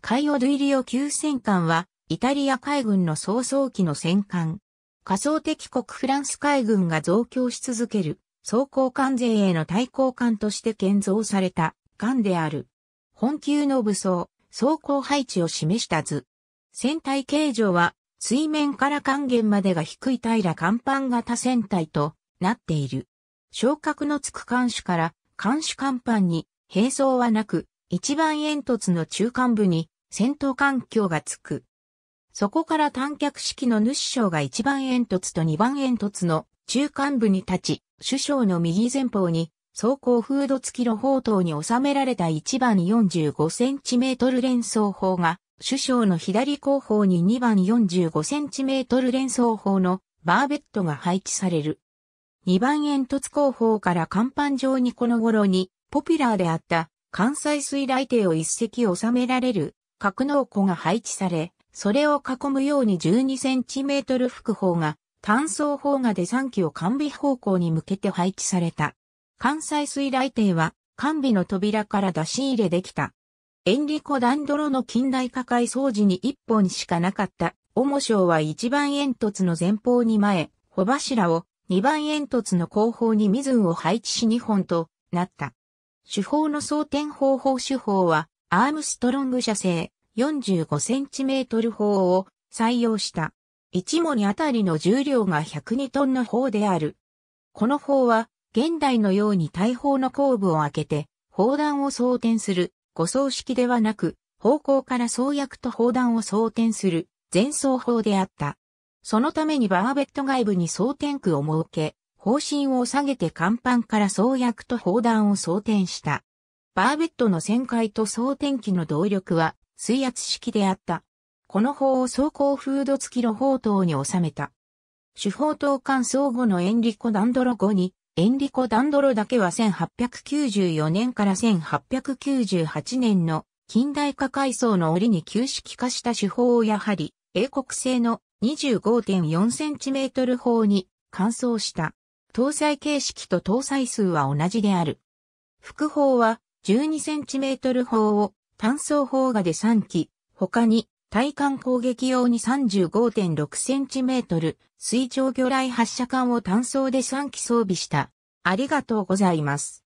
カイオ・ドゥイリオ級戦艦は、イタリア海軍の早々期の戦艦。仮想敵国フランス海軍が増強し続ける、装甲艦勢への対抗艦として建造された艦である。本級の武装、装甲配置を示した図。船体形状は、水面から還元までが低い平ら甲板型船体となっている。昇格のつく艦首から、艦首甲板に、並走はなく、一番煙突の中間部に戦闘環境がつく。そこから短脚式の主将が一番煙突と二番煙突の中間部に立ち、首相の右前方に走行フード付きの砲塔に収められた一番 45cm 連装砲が、首相の左後方に二番 45cm 連装砲のバーベットが配置される。二番煙突後方から甲板上にこの頃にポピュラーであった関西水雷艇を一隻収められる格納庫が配置され、それを囲むように12センチメートル副砲が単装砲がで3機を完備方向に向けて配置された。関西水雷艇は完備の扉から出し入れできた。エンリコ・ダンドロの近代化解掃除に1本しかなかった、主将は1番煙突の前方に前、穂柱を2番煙突の後方に水を配置し2本となった。手法の装填方法手法は、アームストロング社製 45cm 砲を採用した。一門にあたりの重量が102トンの砲である。この砲は、現代のように大砲の後部を開けて、砲弾を装填する、護装式ではなく、方向から装薬と砲弾を装填する、前装砲であった。そのためにバーベット外部に装填区を設け、方針を下げて甲板から創薬と砲弾を装填した。バーベットの旋回と装填機の動力は水圧式であった。この砲を装甲フード付き路砲塔に収めた。主砲塔艦相互のエンリコ・ダンドロ後に、エンリコ・ダンドロだけは1894年から1898年の近代化改装の折に旧式化した手法をやはり英国製の 25.4cm 砲に換装した。搭載形式と搭載数は同じである。副砲は 12cm 砲を単装砲がで3機、他に対艦攻撃用に 35.6cm 水上魚雷発射管を単装で3機装備した。ありがとうございます。